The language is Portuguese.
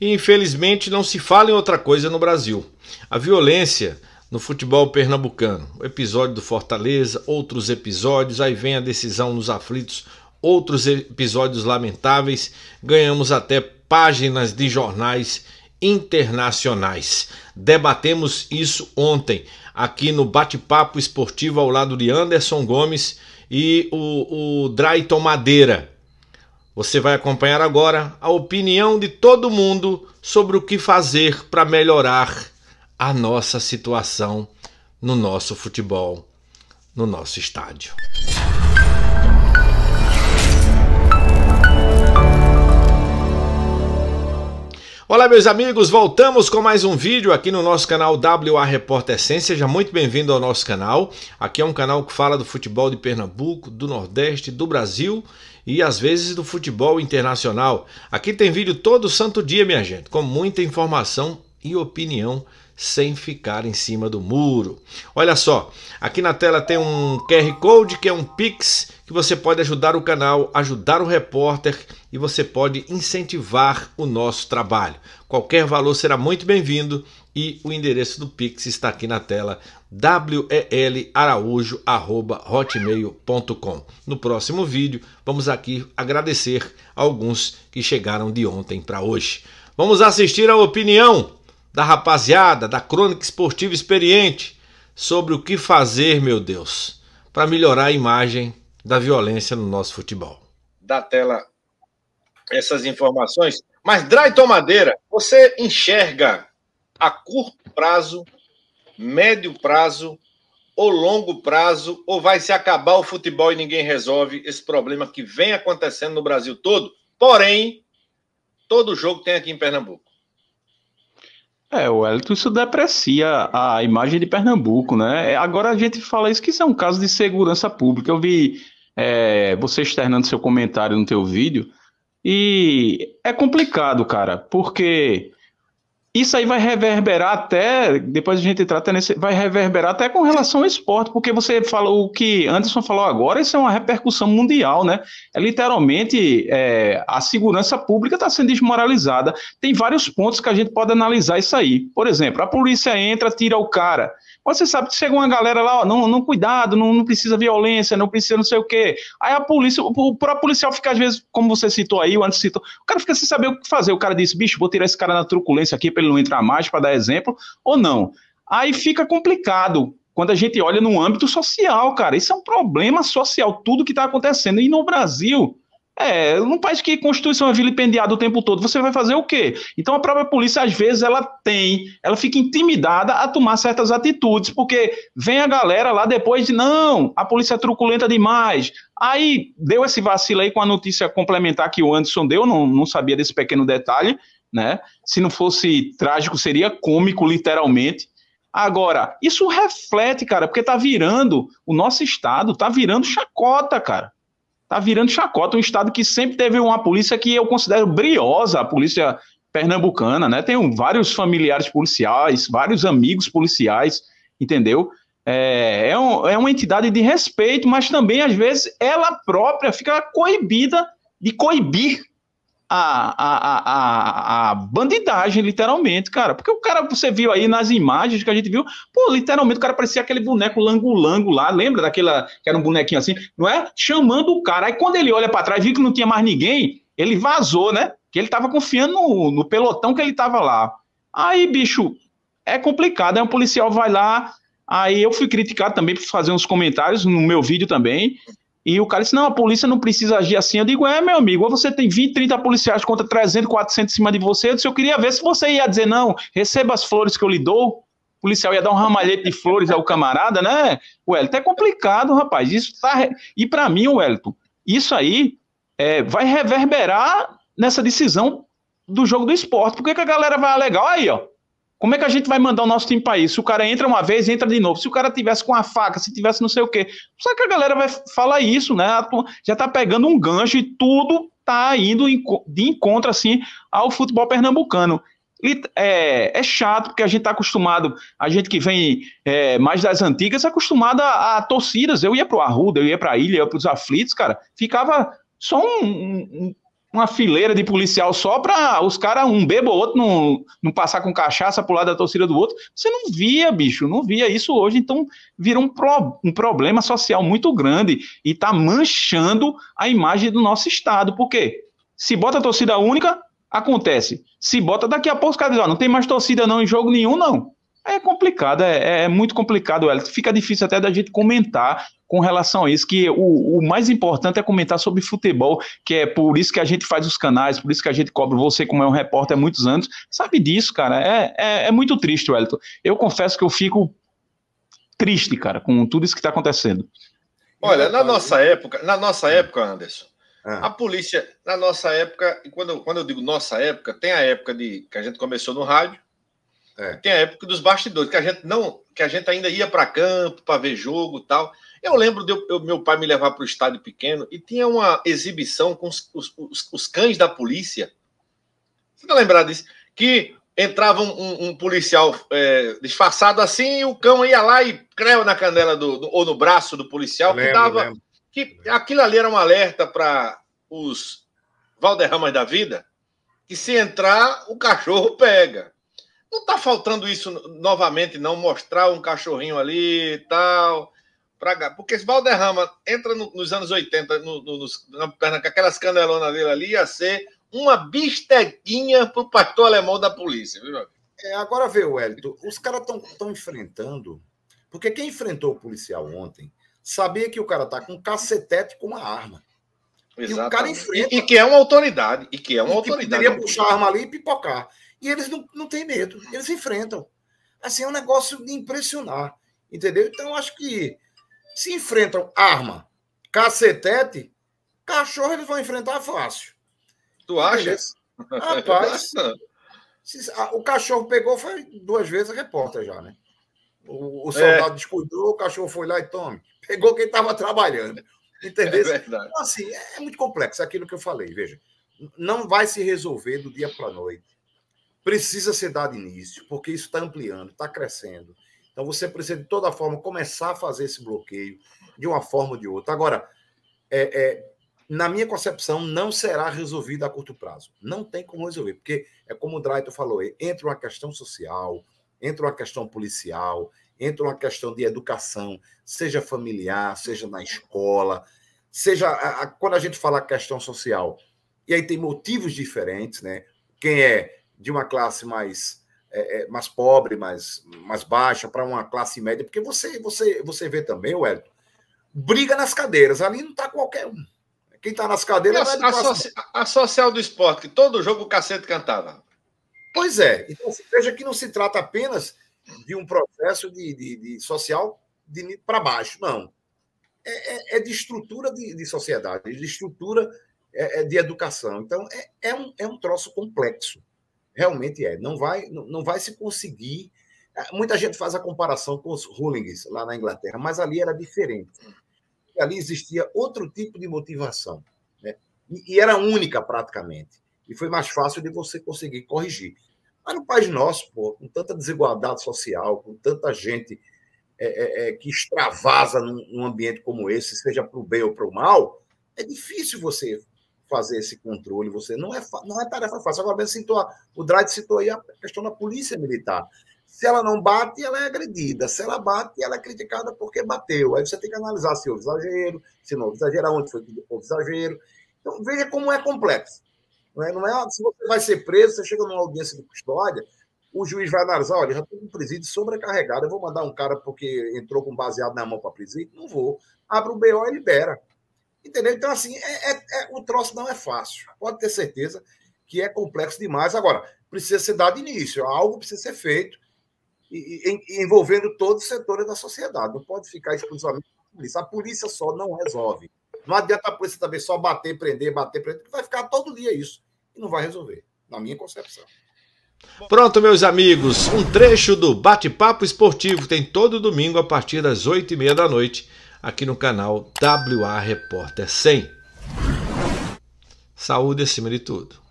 e infelizmente não se fala em outra coisa no Brasil. A violência no futebol pernambucano, o episódio do Fortaleza, outros episódios, aí vem a decisão nos aflitos, outros episódios lamentáveis, ganhamos até páginas de jornais internacionais. Debatemos isso ontem aqui no bate-papo esportivo ao lado de Anderson Gomes e o, o Drayton Madeira você vai acompanhar agora a opinião de todo mundo sobre o que fazer para melhorar a nossa situação no nosso futebol, no nosso estádio. Olá meus amigos, voltamos com mais um vídeo aqui no nosso canal WA Repórter Essência. Seja muito bem-vindo ao nosso canal. Aqui é um canal que fala do futebol de Pernambuco, do Nordeste, do Brasil e às vezes do futebol internacional. Aqui tem vídeo todo santo dia, minha gente, com muita informação e opinião sem ficar em cima do muro. Olha só, aqui na tela tem um QR Code que é um Pix que você pode ajudar o canal, ajudar o repórter e você pode incentivar o nosso trabalho. Qualquer valor será muito bem-vindo e o endereço do Pix está aqui na tela welaraujo@hotmail.com. No próximo vídeo, vamos aqui agradecer alguns que chegaram de ontem para hoje. Vamos assistir a opinião da rapaziada, da crônica esportiva experiente sobre o que fazer, meu Deus, para melhorar a imagem da violência no nosso futebol. Da tela essas informações, mas Dry Madeira, você enxerga a curto prazo, médio prazo ou longo prazo, ou vai se acabar o futebol e ninguém resolve esse problema que vem acontecendo no Brasil todo? Porém, todo jogo tem aqui em Pernambuco. É, o Elito, isso deprecia a imagem de Pernambuco, né? É, agora a gente fala isso que isso é um caso de segurança pública. Eu vi é, você externando seu comentário no teu vídeo e é complicado, cara, porque isso aí vai reverberar até, depois a gente trata nesse, vai reverberar até com relação ao esporte, porque você falou o que Anderson falou agora, isso é uma repercussão mundial, né? É literalmente é, a segurança pública está sendo desmoralizada. Tem vários pontos que a gente pode analisar isso aí. Por exemplo, a polícia entra, tira o cara você sabe que chega uma galera lá, ó, não, não cuidado, não, não precisa violência, não precisa não sei o quê. Aí a polícia, o, o próprio policial fica às vezes, como você citou aí, o antes citou, o cara fica sem saber o que fazer. O cara disse, bicho, vou tirar esse cara na truculência aqui para ele não entrar mais, para dar exemplo, ou não. Aí fica complicado quando a gente olha no âmbito social, cara. Isso é um problema social, tudo que está acontecendo. E no Brasil, é, num país que a Constituição é vilipendiada o tempo todo, você vai fazer o quê? Então a própria polícia, às vezes, ela tem, ela fica intimidada a tomar certas atitudes, porque vem a galera lá depois de, não, a polícia é truculenta demais. Aí deu esse vacilo aí com a notícia complementar que o Anderson deu, não, não sabia desse pequeno detalhe, né? Se não fosse trágico, seria cômico, literalmente. Agora, isso reflete, cara, porque tá virando, o nosso Estado tá virando chacota, cara. Tá virando chacota, um estado que sempre teve uma polícia que eu considero briosa, a polícia pernambucana, né? Tenho vários familiares policiais, vários amigos policiais, entendeu? É, é, um, é uma entidade de respeito, mas também, às vezes, ela própria fica coibida de coibir a, a, a, a, bandidagem, literalmente, cara. Porque o cara, você viu aí nas imagens que a gente viu, pô, literalmente o cara parecia aquele boneco lango-lango lá, lembra daquela, que era um bonequinho assim, não é? Chamando o cara. Aí quando ele olha para trás, viu que não tinha mais ninguém, ele vazou, né? Que ele tava confiando no, no pelotão que ele tava lá. Aí, bicho, é complicado. Aí um policial vai lá, aí eu fui criticado também por fazer uns comentários no meu vídeo também. E o cara disse: não, a polícia não precisa agir assim. Eu digo: é, meu amigo, ou você tem 20, 30 policiais contra 300, 400 em cima de você. Eu disse: eu queria ver se você ia dizer, não, receba as flores que eu lhe dou. O policial ia dar um ramalhete de flores ao camarada, né? Wellington, é complicado, rapaz. Isso tá. E para mim, Wellington, isso aí é, vai reverberar nessa decisão do jogo do esporte. Por que, que a galera vai alegar? Olha aí, ó. Como é que a gente vai mandar o nosso time para isso? Se o cara entra uma vez, entra de novo. Se o cara tivesse com a faca, se tivesse não sei o quê. Só que a galera vai falar isso, né? Já tá pegando um gancho e tudo tá indo de encontro, assim, ao futebol pernambucano. É, é, chato, porque a gente está acostumado, a gente que vem é, mais das antigas, é acostumado a, a, torcidas. Eu ia para o Arruda, eu ia a Ilha, eu ia os aflitos, cara. Ficava só um, um, uma fileira de policial só para os caras, um bebo ou outro, não, não passar com cachaça pro lado da torcida do outro. Você não via, bicho, não via isso hoje. Então virou um, pro, um problema social muito grande e está manchando a imagem do nosso Estado. Por quê? Se bota a torcida única, acontece. Se bota daqui a pouco, os caras dizem, ó, não tem mais torcida não em jogo nenhum, não. É complicado, é, é, é muito complicado, Elton. Fica difícil até da gente comentar com relação a isso, que o, o, mais importante é comentar sobre futebol, que é por isso que a gente faz os canais, por isso que a gente cobra você, como é um repórter há muitos anos, sabe disso, cara. É, é, é muito triste, Wellington. Eu confesso que eu fico triste, cara, com tudo isso que está acontecendo. Olha, na nossa época, na nossa é. época, Anderson, é. a polícia, na nossa época, e quando, quando eu digo nossa época, tem a época de que a gente começou no rádio, é. Tem a época dos bastidores, que a gente não, que a gente ainda ia para campo para ver jogo tal. Eu lembro de eu, meu pai me levar para o estádio pequeno e tinha uma exibição com os, os, os, os cães da polícia. Você tá lembrado disso? Que entrava um, um, um policial é, disfarçado assim e o cão ia lá e creu na canela do, do ou no braço do policial que dava que aquilo ali era um alerta para os Valderramas da vida que se entrar o cachorro pega não está faltando isso novamente, não? Mostrar um cachorrinho ali e tal. Pra... Porque esse Valderrama entra no, nos anos 80, no, no, na perna, com aquelas canelonas dele ali, ia ser uma bistequinha para o pastor alemão da polícia, viu, é, Agora vê, Wellington, os caras estão enfrentando. Porque quem enfrentou o policial ontem sabia que o cara tá com um cacetete e com uma arma. Exatamente. E o cara enfrenta. E, e, que é uma autoridade. E que é uma e autoridade. Que poderia puxar a arma ali e pipocar. E eles não, não têm medo, eles enfrentam. Assim, é um negócio de impressionar, entendeu? Então, acho que se enfrentam arma, cacetete, cachorro eles vão enfrentar fácil. Tu acha? Rapaz, se, a, ah, o cachorro pegou foi duas vezes a repórter já, né? O, o é. soldado é. descuidou, o cachorro foi lá e tome. Pegou quem estava trabalhando. Entendeu? É verdade. Então, assim, é, é muito complexo é aquilo que eu falei. Veja, não vai se resolver do dia para a noite precisa ser dado início, porque isso está ampliando, está crescendo. Então você precisa, de toda forma, começar a fazer esse bloqueio de uma forma ou de outra. Agora, é, é, na minha concepção, não será resolvido a curto prazo. Não tem como resolver, porque é como o Draito falou, é, entra uma questão social, entra uma questão policial, entra uma questão de educação, seja familiar, seja na escola, seja a, a, quando a gente fala questão social. E aí tem motivos diferentes, né? Quem é de uma classe mais é, é, mais pobre, mais, mais baixa, para uma classe média, porque você você você vê também, Wellington, briga nas cadeiras, ali não está qualquer um. Quem está nas cadeiras... A, é a, soci... a, social do esporte, que todo jogo o cacete cantava. Pois é, então assim, veja que não se trata apenas de um processo de, de, de social de para baixo, não. É, é, é, de estrutura de, de sociedade, de estrutura é, de educação. Então, é, é, um, é um troço complexo realmente é. Não vai, não vai se conseguir. Ah, muita gente faz a comparação com os rulings lá na Inglaterra, mas ali era diferente. Ali existia outro tipo de motivação. Né? E, e era única, praticamente. E foi mais fácil de você conseguir corrigir. Mas no país nosso, pô, com tanta desigualdade social, com tanta gente é, é, é que extravasa num, num ambiente como esse, seja para o bem ou para o mal, é difícil você fazer esse controle. Você não é, não é tarefa fácil. Agora mesmo citou, o Dredd citou aí a questão da polícia militar. Se ela não bate, ela é agredida. Se ela bate, ela é criticada porque bateu. Aí você tem que analisar se houve exagero, se não houve exagero, onde foi que houve exagero. Então, veja como é complexo. Não é, não é, se você vai ser preso, você chega numa audiência de custódia, o juiz vai analisar, olha, já estou um presídio sobrecarregado, eu vou mandar um cara porque entrou com baseado na mão para presídio? Não vou. Abre o BO e libera. Entendeu? Então, assim, é, é, é, o troço não é fácil. Pode ter certeza que é complexo demais. Agora, precisa ser dado início, algo precisa ser feito e, e, envolvendo todos os setores da sociedade. Não pode ficar exclusivamente a polícia. A polícia só não resolve. Não adianta a polícia também só bater, prender, bater, prender, vai ficar todo dia isso. E não vai resolver, na minha concepção. Pronto, meus amigos, um trecho do Bate-Papo Esportivo tem todo domingo a partir das oito e meia da noite aqui no canal WA Repórter 100. Saúde acima de tudo.